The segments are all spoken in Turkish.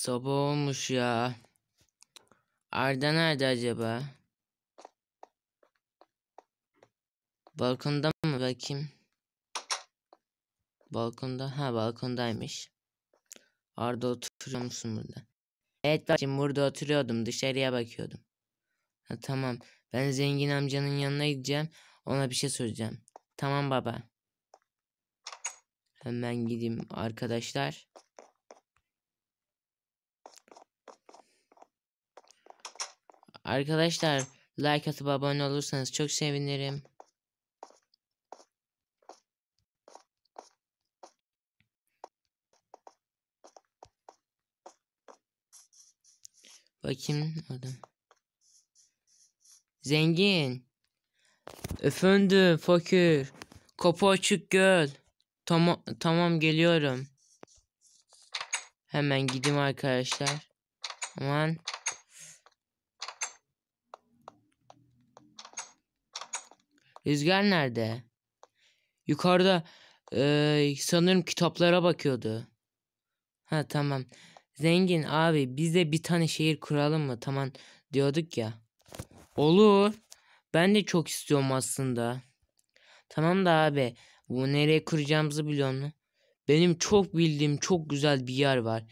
Sabah olmuş ya. Arda nerede acaba? Balkonda mı bakayım? Balkonda. Ha balkondaymış. Arda oturuyor musun burada? Evet bacım burada oturuyordum. Dışarıya bakıyordum. Ha, tamam. Ben zengin amcanın yanına gideceğim. Ona bir şey soracağım. Tamam baba. Hemen gideyim arkadaşlar. Arkadaşlar like atıp abone olursanız çok sevinirim. Bakayım adam. Zengin. Efendim fakir. Kapı açık göl. Tamam tamam geliyorum. Hemen gideyim arkadaşlar. Aman. Rüzgar nerede? Yukarıda ee, sanırım kitaplara bakıyordu. Ha tamam. Zengin abi biz de bir tane şehir kuralım mı? Tamam diyorduk ya. Olur. Ben de çok istiyorum aslında. Tamam da abi bu nereye kuracağımızı biliyor musun? Benim çok bildiğim çok güzel bir yer var.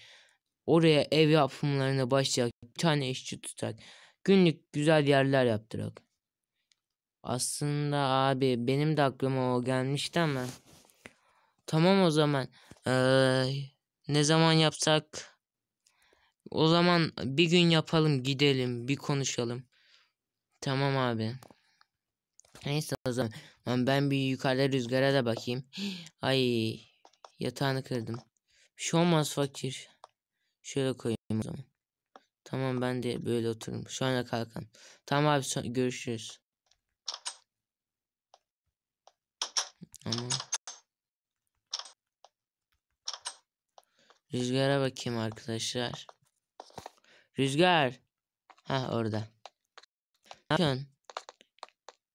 Oraya ev yapımlarına başlayacak Bir tane işçi tutacak. Günlük güzel yerler yaptıracak. Aslında abi benim de aklıma o gelmişti ama. Tamam o zaman. Ee, ne zaman yapsak? O zaman bir gün yapalım gidelim bir konuşalım. Tamam abi. Neyse o zaman. Ben bir yukarıda rüzgara da bakayım. Ay yatağını kırdım. Bir şey olmaz fakir. Şöyle koyayım o zaman. Tamam ben de böyle otururum. Sonra kalkalım. Tamam abi görüşürüz. Ama Rüzgara bakayım arkadaşlar. Rüzgar. Ha orada. Ne yapıyorsun?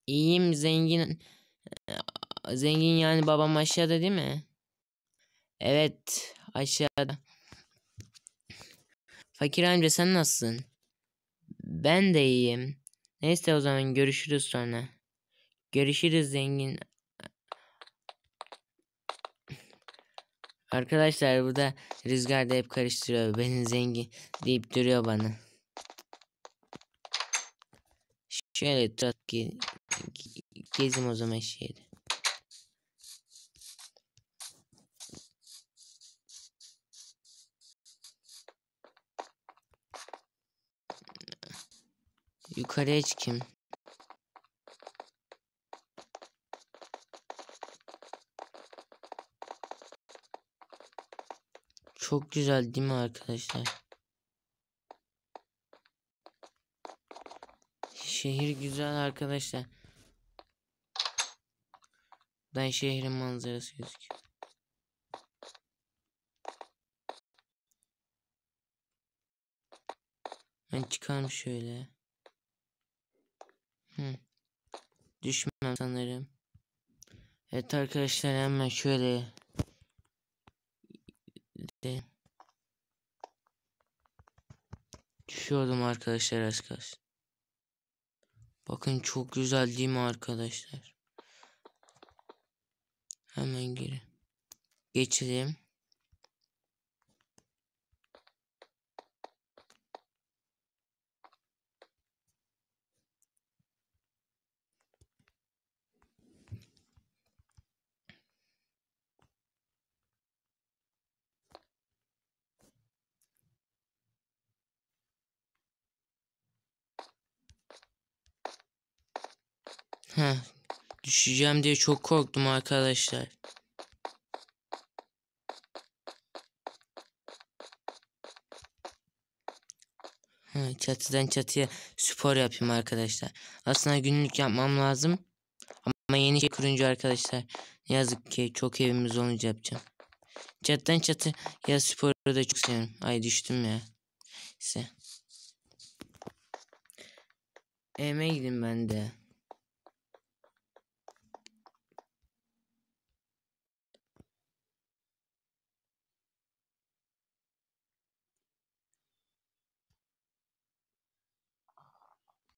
İyiyim zengin. Ee, zengin yani babam aşağıda değil mi? Evet aşağıda. Fakir amca sen nasılsın? Ben de iyiyim. Neyse o zaman görüşürüz sonra. Görüşürüz zengin Arkadaşlar bu da rüzgar da hep karıştırıyor. Beni zengin deyip duruyor bana. Şöyle tut ki ge gezim o zaman şehri. Yukarıya çıkayım. Çok güzel değil mi arkadaşlar? Şehir güzel arkadaşlar. Ben şehrin manzarası gözüküyor. Ben çıkarım şöyle. Hı. Düşmem sanırım. Evet arkadaşlar hemen şöyle gitti. Düşüyordum arkadaşlar az kalsın. Bakın çok güzel değil mi arkadaşlar? Hemen girin. Geçelim. Heh, düşeceğim diye çok korktum arkadaşlar. Heh, çatıdan çatıya spor yapayım arkadaşlar. Aslında günlük yapmam lazım. Ama yeni şey kurunca arkadaşlar yazık ki çok evimiz olunca yapacağım. Çatıdan çatı ya sporu da çok seviyorum. Ay düştüm ya. İşte. Evime gidin ben de.